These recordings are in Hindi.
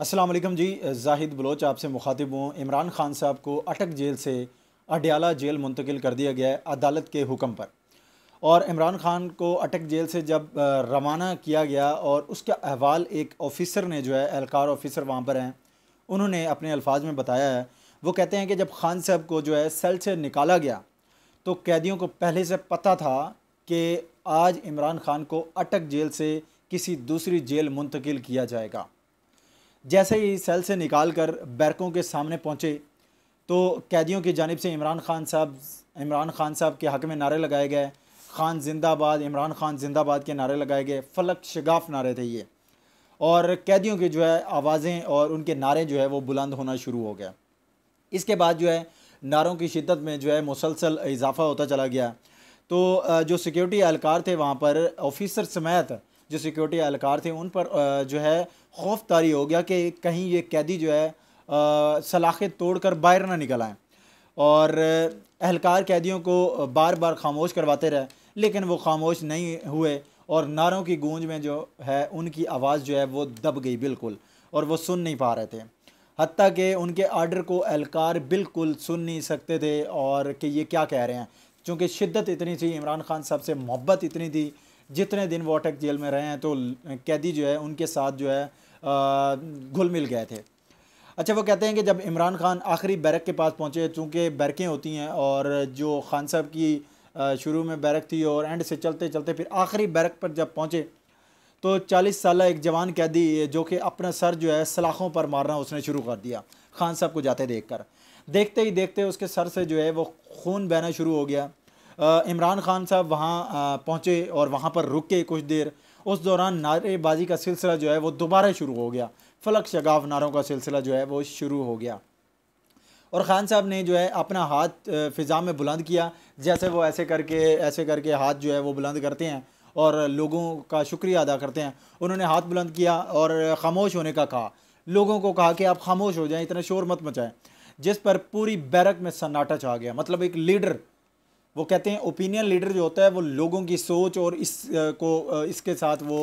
असलम जी जाहिद बलोच आपसे मुखातिब हूँ इमरान खान साहब को अटक जेल से अडयाला जेल मुंतकिल कर दिया गया है अदालत के हुक्म पर और इमरान खान को अटक जेल से जब रवाना किया गया और उसका अहवाल एक ऑफिसर ने जो है एहलकार ऑफिसर वहाँ पर हैं उन्होंने अपने अल्फाज में बताया है वो कहते हैं कि जब खान साहब को जो है सेल से निकाला गया तो कैदियों को पहले से पता था कि आज इमरान खान को अटक जेल से किसी दूसरी जेल मुंतकिल किया जाएगा जैसे ही सेल से निकाल कर बैरकों के सामने पहुँचे तो कैदियों की जानब से इमरान खान साहब इमरान खान साहब के हक में नारे लगाए गए खान जिंदाबाद इमरान खान जिंदाबाद के नारे लगाए गए फलक शगाफ नारे थे ये और कैदियों की जो है आवाज़ें और उनके नारे जो है वो बुलंद होना शुरू हो गया इसके बाद जो है नारों की शिद्दत में जो है मुसलसल इजाफ़ा होता चला गया तो जो सिक्योरिटी एहलकार थे वहाँ पर ऑफिसर समेत जो सिक्योरिटी एहलकार थे उन पर जो है खौफ तारी हो गया कि कहीं ये कैदी जो है सलाखें तोड़ कर बाहर ना निकल आएँ और एहलकार कैदियों को बार बार खामोश करवाते रहे लेकिन वो खामोश नहीं हुए और नारों की गूंज में जो है उनकी आवाज़ जो है वो दब गई बिल्कुल और वो सुन नहीं पा रहे थे हती कि उनके आर्डर को एहलकार बिल्कुल सुन नहीं सकते थे और कि ये क्या कह रहे हैं क्योंकि शिद्दत इतनी थी इमरान खान साहब से मोहब्बत इतनी थी जितने दिन अटक जेल में रहे हैं तो कैदी जो है उनके साथ जो है घुल मिल गए थे अच्छा वो कहते हैं कि जब इमरान खान आखिरी बैरक के पास पहुँचे चूँकि बैरकें होती हैं और जो खान साहब की शुरू में बैरक थी और एंड से चलते चलते फिर आखिरी बैरक पर जब पहुँचे तो 40 साल एक जवान कैदी जो कि अपना सर जो है सलाखों पर मारना उसने शुरू कर दिया खान साहब को जाते देख कर देखते ही देखते उसके सर से जो है वो खून बहना शुरू हो गया इमरान खान साहब वहाँ पहुँचे और वहाँ पर रुक के कुछ देर उस दौरान नारेबाजी का सिलसिला जो है वो दोबारा शुरू हो गया फलक शगाफ नारों का सिलसिला जो है वो शुरू हो गया और ख़ान साहब ने जो है अपना हाथ फ़िज़ा में बुलंद किया जैसे वो ऐसे करके ऐसे करके हाथ जो है वो बुलंद करते हैं और लोगों का शुक्रिया अदा करते हैं उन्होंने हाथ बुलंद किया और खामोश होने का कहा लोगों को कहा कि आप खामोश हो जाएं इतना शोर मत मचाएं जिस पर पूरी बैरक में सन्नाटा छा गया मतलब एक लीडर वो कहते हैं ओपिनियन लीडर जो होता है वो लोगों की सोच और इस को इसके साथ वो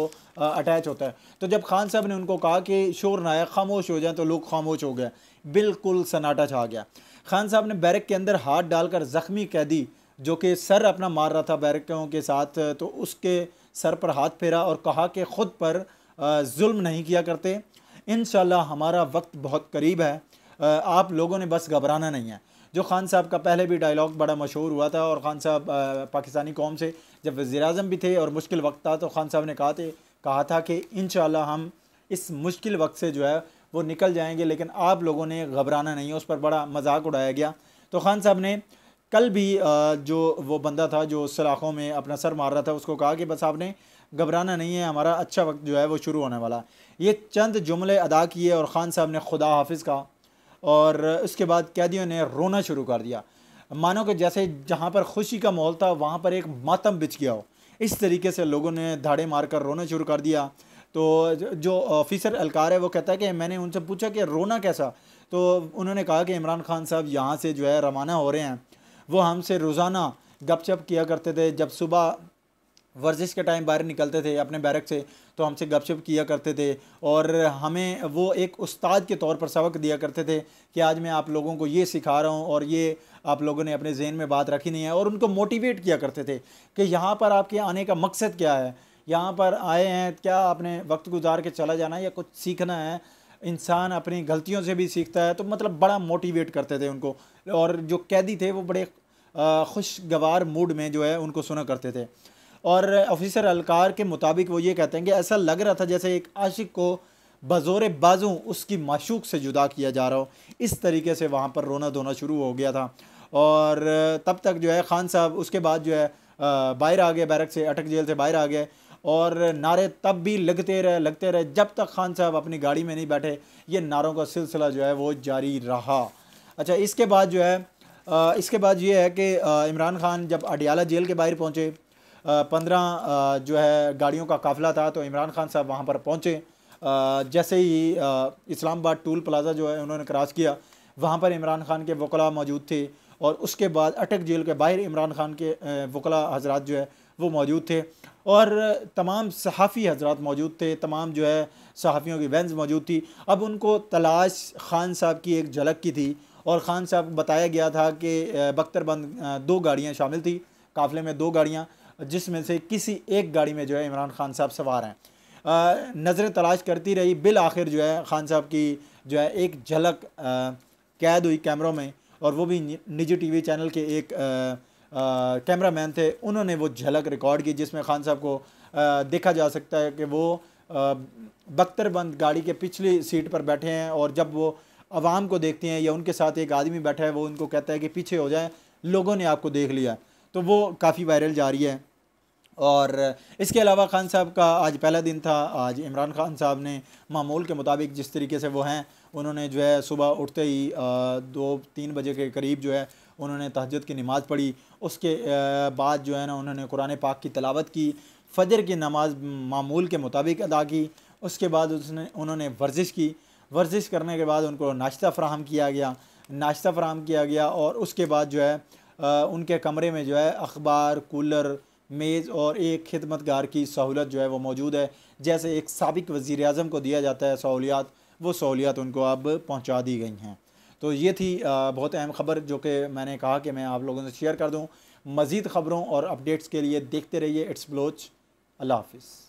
अटैच होता है तो जब खान साहब ने उनको कहा कि शोर ना आया खामोश हो जाए तो लोग खामोश हो गए बिल्कुल सन्नाटा छा गया खान साहब ने बैरक के अंदर हाथ डालकर ज़ख्मी कैदी जो कि सर अपना मार रहा था बैरकों के साथ तो उसके सर पर हाथ फेरा और कहा कि ख़ुद पर जुल्म नहीं किया करते इन हमारा वक्त बहुत करीब है आप लोगों ने बस घबराना नहीं है जो खान साहब का पहले भी डायलॉग बड़ा मशहूर हुआ था और ख़ान साहब पाकिस्तानी कौम से जब वज़ी अजम भी थे और मुश्किल वक्त था तो ख़ान साहब ने कहा थे कहा था कि इन हम इस मुश्किल वक्त से जो है वो निकल जाएंगे लेकिन आप लोगों ने घबराना नहीं है उस पर बड़ा मजाक उड़ाया गया तो ख़ान साहब ने कल भी जो वो बंदा था जो सलाखों में अपना सर मार रहा था उसको कहा कि बस आपने घबराना नहीं है हमारा अच्छा वक्त जो है वो शुरू होने वाला ये चंद जुमले अदा किए और ख़ान साहब ने खुदा हाफिज़ कहा और उसके बाद कैदियों ने रोना शुरू कर दिया मानो कि जैसे जहाँ पर खुशी का माहौल था वहाँ पर एक मातम बिछ गया हो इस तरीके से लोगों ने धाड़े मार कर रोना शुरू कर दिया तो जो ऑफिसर अलकार है वो कहता है कि मैंने उनसे पूछा कि रोना कैसा तो उन्होंने कहा कि इमरान खान साहब यहाँ से जो है रवाना हो रहे हैं वो हमसे रोज़ाना गपशप किया करते थे जब सुबह वर्जिश के टाइम बाहर निकलते थे अपने बैरक से तो हमसे गपशप किया करते थे और हमें वो एक उस्ताद के तौर पर सबक दिया करते थे कि आज मैं आप लोगों को ये सिखा रहा हूँ और ये आप लोगों ने अपने जहन में बात रखी नहीं है और उनको मोटिवेट किया करते थे कि यहाँ पर आपके आने का मकसद क्या है यहाँ पर आए हैं क्या आपने वक्त गुजार के चला जाना है या कुछ सीखना है इंसान अपनी गलतियों से भी सीखता है तो मतलब बड़ा मोटिवेट करते थे उनको और जो कैदी थे वो बड़े खुशगवार मूड में जो है उनको सुना करते थे और ऑफिसर अलकार के मुताबिक वो ये कहते हैं कि ऐसा लग रहा था जैसे एक आशिक को बज़ोर बाजू उसकी माशूक से जुदा किया जा रहा हो इस तरीके से वहाँ पर रोना धोना शुरू हो गया था और तब तक जो है ख़ान साहब उसके बाद जो है बाहर आ गए बैरक से अटक जेल से बाहर आ गए और नारे तब भी लगते रहे लगते रहे जब तक खान साहब अपनी गाड़ी में नहीं बैठे ये नारों का सिलसिला जो है वो जारी रहा अच्छा इसके बाद जो है इसके बाद ये है कि इमरान खान जब अडियाला जेल के बाहर पहुँचे पंद्रह जो है गाड़ियों का काफिला था तो इमरान खान साहब वहाँ पर पहुँचे जैसे ही इस्लामाबाद टूल प्लाजा जो है उन्होंने क्रॉस किया वहाँ पर इमरान खान के वकला मौजूद थे और उसके बाद अटक जेल के बाहर इमरान खान के वकला हजरा जो है वो मौजूद थे और तमाम सहाफ़ी हजरात मौजूद थे तमाम जो है सहाफ़ियों की वैंस मौजूद थी अब उनको तलाश खान साहब की एक झलक की थी और ख़ान साहब बताया गया था कि बख्तरबंद दो गाड़ियाँ शामिल थी काफ़िले में दो गाड़ियाँ जिसमें से किसी एक गाड़ी में जो है इमरान खान साहब सवार हैं नज़र तलाश करती रही बिल आखिर जो है खान साहब की जो है एक झलक कैद हुई कैमरों में और वो भी निजी टीवी चैनल के एक कैमरा मैन थे उन्होंने वो झलक रिकॉर्ड की जिसमें खान साहब को आ, देखा जा सकता है कि वो बख्तरबंद गाड़ी के पिछली सीट पर बैठे हैं और जब वो आवाम को देखते हैं या उनके साथ एक आदमी बैठा है वो उनको कहता है कि पीछे हो जाए लोगों ने आपको देख लिया तो वो काफ़ी वायरल जा रही है और इसके अलावा खान साहब का आज पहला दिन था आज इमरान खान साहब ने मामूल के मुताबिक जिस तरीके से वो हैं उन्होंने जो है सुबह उठते ही दो तीन बजे के करीब जो है उन्होंने तहजद की नमाज़ पढ़ी उसके बाद जो है ना उन्होंने कुरान पाक की तलावत की फजर की नमाज मामूल के मुताबिक अदा की उसके बाद उसने उन्होंने वर्जिश की वर्जिश करने के बाद उनको नाश्ता फ्राहम किया गया नाश्ता फ्राहम किया गया और उसके बाद जो है उनके कमरे में जो है अखबार कूलर मेज़ और एक खिदमतगार की सहूलत जो है वो मौजूद है जैसे एक सबक वज़ी अजम को दिया जाता है सहूलियात वो सहूलियात उनको अब पहुँचा दी गई हैं तो ये थी बहुत अहम ख़बर जो कि मैंने कहा कि मैं आप लोगों से शेयर कर दूँ मज़ीद ख़बरों और अपडेट्स के लिए देखते रहिए इट्स ब्लोच अल्लाह हाफिज़